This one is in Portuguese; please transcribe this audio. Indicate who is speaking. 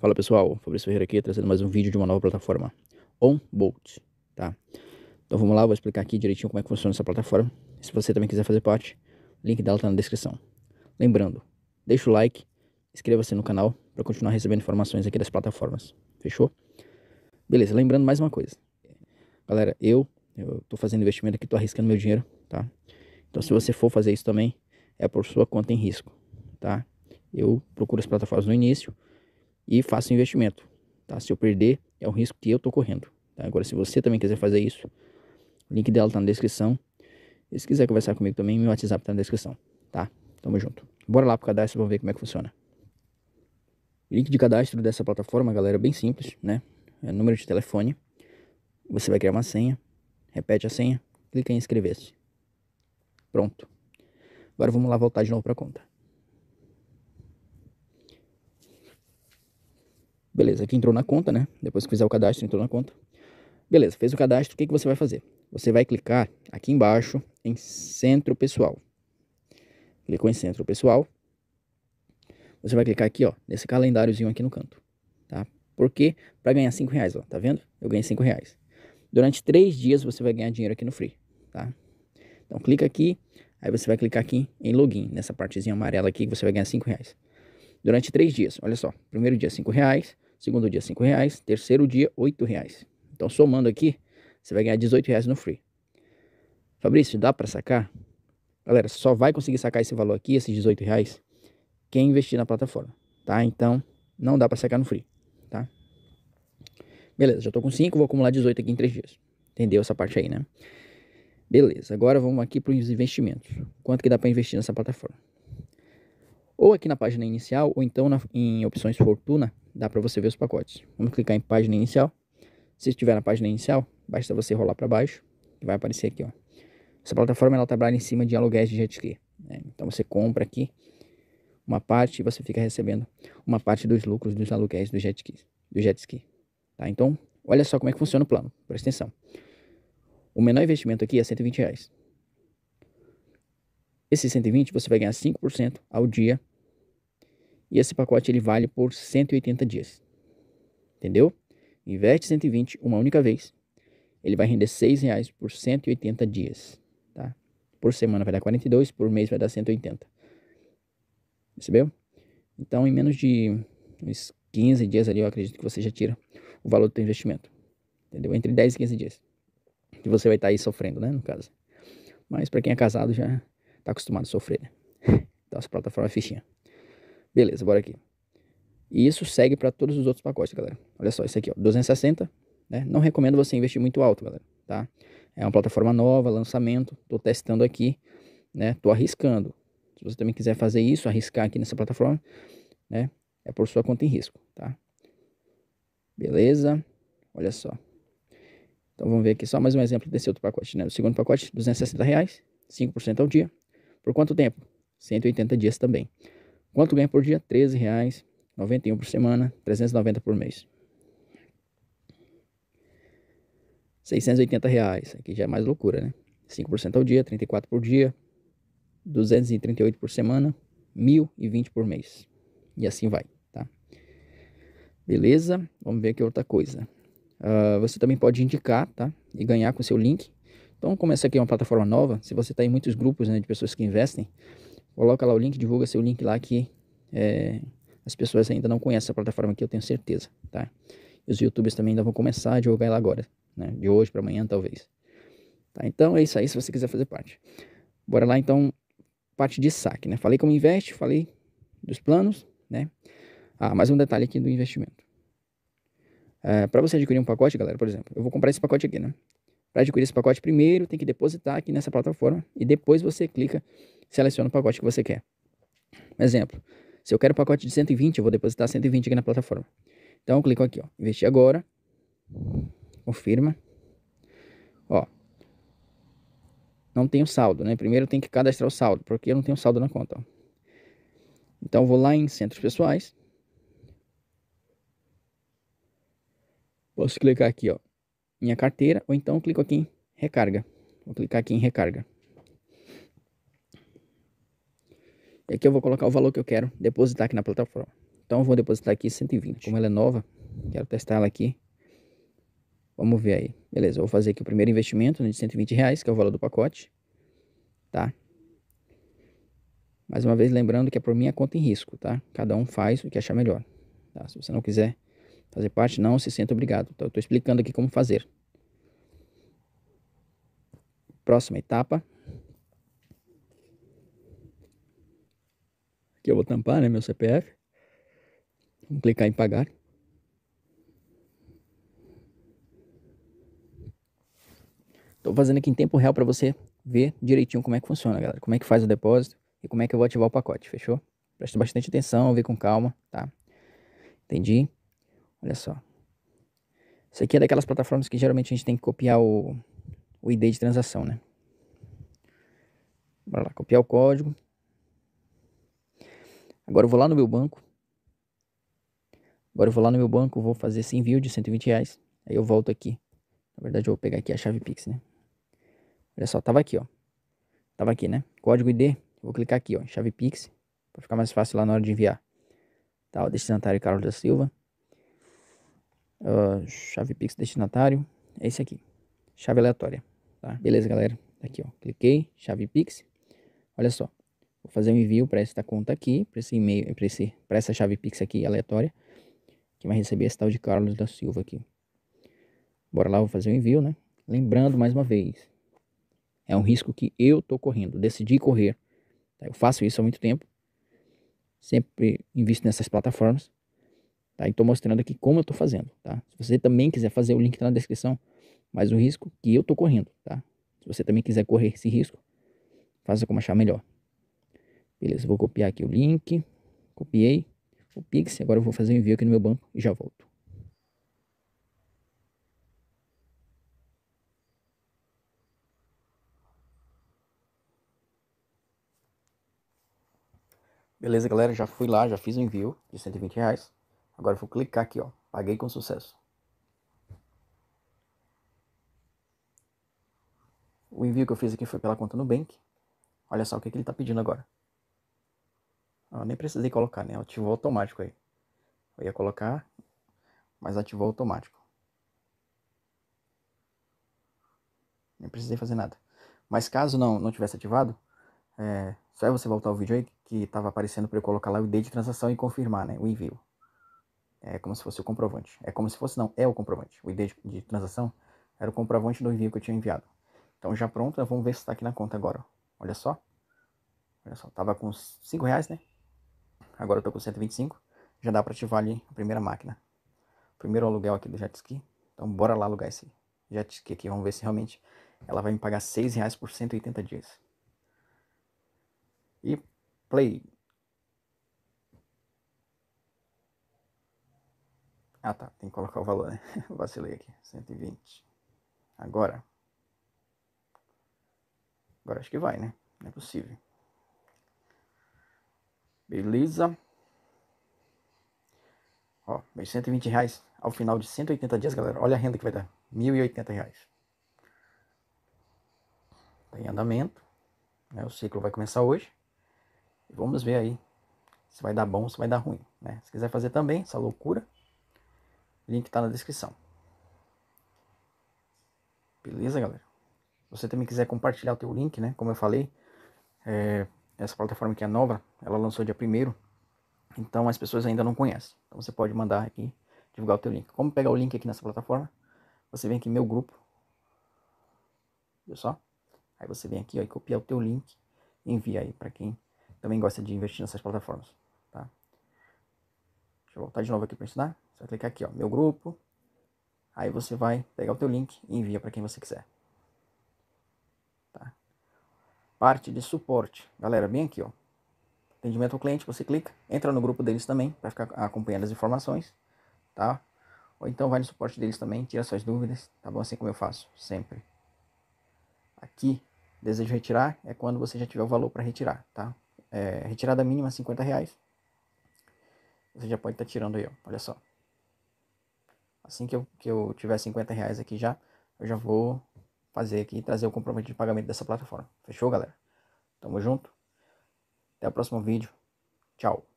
Speaker 1: Fala pessoal, Fabrício Ferreira aqui, trazendo mais um vídeo de uma nova plataforma, OnBolt, tá? Então vamos lá, vou explicar aqui direitinho como é que funciona essa plataforma. Se você também quiser fazer parte, o link dela tá na descrição. Lembrando, deixa o like, inscreva-se no canal para continuar recebendo informações aqui das plataformas, fechou? Beleza, lembrando mais uma coisa. Galera, eu, eu tô fazendo investimento aqui, tô arriscando meu dinheiro, tá? Então se você for fazer isso também, é por sua conta em risco, tá? Eu procuro as plataformas no início e faça o investimento. Tá? Se eu perder, é um risco que eu estou correndo. Tá? Agora, se você também quiser fazer isso, o link dela está na descrição. E se quiser conversar comigo também, meu WhatsApp está na descrição. Tá? Tamo junto. Bora lá o cadastro, vamos ver como é que funciona. Link de cadastro dessa plataforma, galera, é bem simples, né? É número de telefone. Você vai criar uma senha, repete a senha, clica em inscrever-se. Pronto. Agora vamos lá voltar de novo para a conta. Beleza, aqui entrou na conta, né? Depois que fizer o cadastro, entrou na conta. Beleza, fez o cadastro, o que, que você vai fazer? Você vai clicar aqui embaixo em Centro Pessoal. Clicou em Centro Pessoal. Você vai clicar aqui, ó, nesse calendáriozinho aqui no canto, tá? Porque para ganhar 5 reais, ó, tá vendo? Eu ganhei 5 reais. Durante 3 dias você vai ganhar dinheiro aqui no Free, tá? Então clica aqui, aí você vai clicar aqui em Login, nessa partezinha amarela aqui que você vai ganhar 5 reais. Durante 3 dias, olha só, primeiro dia 5 reais, segundo dia cinco reais, terceiro dia oito reais. Então somando aqui, você vai ganhar R$ reais no free. Fabrício, dá para sacar? Galera, só vai conseguir sacar esse valor aqui, esses R$ reais, quem investir na plataforma, tá? Então não dá para sacar no free, tá? Beleza, já tô com 5, vou acumular 18 aqui em 3 dias. Entendeu essa parte aí, né? Beleza, agora vamos aqui para os investimentos. Quanto que dá para investir nessa plataforma? Ou aqui na página inicial, ou então na, em opções fortuna, dá para você ver os pacotes. Vamos clicar em página inicial. Se estiver na página inicial, basta você rolar para baixo, que vai aparecer aqui, ó. Essa plataforma ela trabalha em cima de aluguéis de jet ski. Né? Então você compra aqui uma parte e você fica recebendo uma parte dos lucros dos aluguéis do jet ski, do jet ski. Tá? Então, olha só como é que funciona o plano. Presta atenção. O menor investimento aqui é 120 reais. Esse 120 você vai ganhar 5% ao dia e esse pacote ele vale por 180 dias. Entendeu? Investe 120 uma única vez. Ele vai render 6 reais por 180 dias. Tá? Por semana vai dar 42, por mês vai dar 180. Percebeu? Então, em menos de uns 15 dias ali, eu acredito que você já tira o valor do seu investimento. Entendeu? Entre 10 e 15 dias. Que você vai estar tá aí sofrendo, né? No caso. Mas para quem é casado já está acostumado a sofrer, né? Então, as plataformas é fichinhas. Beleza, bora aqui. E isso segue para todos os outros pacotes, galera. Olha só, isso aqui, ó, 260, né? Não recomendo você investir muito alto, galera, tá? É uma plataforma nova, lançamento, tô testando aqui, né? Tô arriscando. Se você também quiser fazer isso, arriscar aqui nessa plataforma, né? É por sua conta em risco, tá? Beleza? Olha só. Então vamos ver aqui só mais um exemplo desse outro pacote, né? O segundo pacote, 260 reais, 5% ao dia. Por quanto tempo? 180 dias também. Quanto ganha por dia? 13 reais, 91 por semana, 390 por mês. 680 reais, aqui já é mais loucura, né? 5% ao dia, 34 por dia, 238 por semana, 1020 por mês. E assim vai, tá? Beleza? Vamos ver aqui outra coisa. Uh, você também pode indicar, tá? E ganhar com seu link. Então, como essa aqui é uma plataforma nova, se você está em muitos grupos né, de pessoas que investem, Coloca lá o link, divulga seu link lá que é, as pessoas ainda não conhecem a plataforma aqui, eu tenho certeza, tá? E os youtubers também ainda vão começar a divulgar ela agora, né? De hoje para amanhã, talvez. Tá, então é isso aí, se você quiser fazer parte. Bora lá então, parte de saque, né? Falei como investe, falei dos planos, né? Ah, mais um detalhe aqui do investimento. É, para você adquirir um pacote, galera, por exemplo, eu vou comprar esse pacote aqui, né? Para adquirir esse pacote primeiro, tem que depositar aqui nessa plataforma e depois você clica, seleciona o pacote que você quer. Exemplo, se eu quero o pacote de 120, eu vou depositar 120 aqui na plataforma. Então eu clico aqui, ó, investir agora, confirma. Ó, não tenho saldo, né? Primeiro tem que cadastrar o saldo, porque eu não tenho saldo na conta. Ó. Então vou lá em centros pessoais. Posso clicar aqui, ó, minha carteira, ou então clico aqui em recarga. Vou clicar aqui em recarga. E aqui eu vou colocar o valor que eu quero depositar aqui na plataforma. Então eu vou depositar aqui 120. Como ela é nova, quero testar ela aqui. Vamos ver aí. Beleza, eu vou fazer aqui o primeiro investimento né, de 120 reais, que é o valor do pacote. Tá? Mais uma vez, lembrando que é por minha conta em risco, tá? Cada um faz o que achar melhor. Tá? Se você não quiser Fazer parte não se sente obrigado. Então, eu estou explicando aqui como fazer. Próxima etapa. Aqui eu vou tampar né, meu CPF. Vamos clicar em pagar. Estou fazendo aqui em tempo real para você ver direitinho como é que funciona, galera. Como é que faz o depósito e como é que eu vou ativar o pacote, fechou? Presta bastante atenção, vê com calma, tá? Entendi. Olha só. Isso aqui é daquelas plataformas que geralmente a gente tem que copiar o, o ID de transação, né? Bora lá, copiar o código. Agora eu vou lá no meu banco. Agora eu vou lá no meu banco, vou fazer esse envio de 120 reais. Aí eu volto aqui. Na verdade, eu vou pegar aqui a chave Pix, né? Olha só, tava aqui, ó. Tava aqui, né? Código ID. Vou clicar aqui, ó. Chave Pix. Pra ficar mais fácil lá na hora de enviar. Tá, ó. Destinatário Carlos da Silva uh, chave Pix destinatário, é esse aqui, chave aleatória, tá? Beleza, galera? Aqui, ó, cliquei, chave Pix, olha só, vou fazer um envio para esta conta aqui, para esse e-mail, para essa chave Pix aqui, aleatória, que vai receber esse tal de Carlos da Silva aqui. Bora lá, vou fazer o um envio, né? Lembrando, mais uma vez, é um risco que eu tô correndo, decidi correr, tá? eu faço isso há muito tempo, sempre invisto nessas plataformas, Tá? E estou mostrando aqui como eu estou fazendo. Tá? Se você também quiser fazer, o link está na descrição. Mas o risco que eu estou correndo. Tá? Se você também quiser correr esse risco, faça como achar melhor. Beleza, vou copiar aqui o link. Copiei o Pix. Agora eu vou fazer o envio aqui no meu banco e já volto. Beleza, galera, já fui lá, já fiz o envio de 120 reais. Agora eu vou clicar aqui, ó. Paguei com sucesso. O envio que eu fiz aqui foi pela conta Nubank. Olha só o que, que ele está pedindo agora. Ah, eu nem precisei colocar, né? Ativou automático aí. Eu ia colocar, mas ativou automático. Nem precisei fazer nada. Mas caso não, não tivesse ativado, é, só é você voltar o vídeo aí que estava aparecendo para eu colocar lá o ID de transação e confirmar né, o envio. É como se fosse o comprovante. É como se fosse, não, é o comprovante. O ID de, de transação era o comprovante do envio que eu tinha enviado. Então já pronto, vamos ver se está aqui na conta agora. Olha só. Olha só, tava com 5 reais, né? Agora eu tô com 125. Já dá para ativar ali a primeira máquina. Primeiro aluguel aqui do jet ski. Então bora lá alugar esse jet ski aqui. Vamos ver se realmente ela vai me pagar 6 reais por 180 dias. E play. Ah tá, tem que colocar o valor, né? Vacilei aqui. 120. Agora. Agora acho que vai, né? Não é possível. Beleza. Ó, meus 120 reais ao final de 180 dias, galera. Olha a renda que vai dar. 1.080 reais. Tá em andamento. Né? O ciclo vai começar hoje. Vamos ver aí se vai dar bom, se vai dar ruim. Né? Se quiser fazer também essa loucura, Link tá na descrição. Beleza, galera? Se você também quiser compartilhar o teu link, né? Como eu falei, é, essa plataforma que é nova, ela lançou dia primeiro. Então as pessoas ainda não conhecem. Então você pode mandar aqui, divulgar o teu link. Como pegar o link aqui nessa plataforma? Você vem aqui meu grupo. Viu só? Aí você vem aqui ó, e copia o teu link envia aí para quem também gosta de investir nessas plataformas. Tá? Deixa eu voltar de novo aqui para ensinar. Você vai clicar aqui, ó, meu grupo. Aí você vai pegar o teu link e envia para quem você quiser. Tá? Parte de suporte. Galera, bem aqui, ó. Atendimento ao cliente, você clica, entra no grupo deles também, para ficar acompanhando as informações, tá? Ou então vai no suporte deles também, tira suas dúvidas, tá bom? Assim como eu faço, sempre. Aqui, desejo retirar, é quando você já tiver o valor para retirar, tá? É, retirada mínima, 50 reais. Você já pode estar tá tirando aí, ó. Olha só. Assim que eu, que eu tiver 50 reais aqui já, eu já vou fazer aqui e trazer o comprovante de pagamento dessa plataforma. Fechou, galera? Tamo junto. Até o próximo vídeo. Tchau.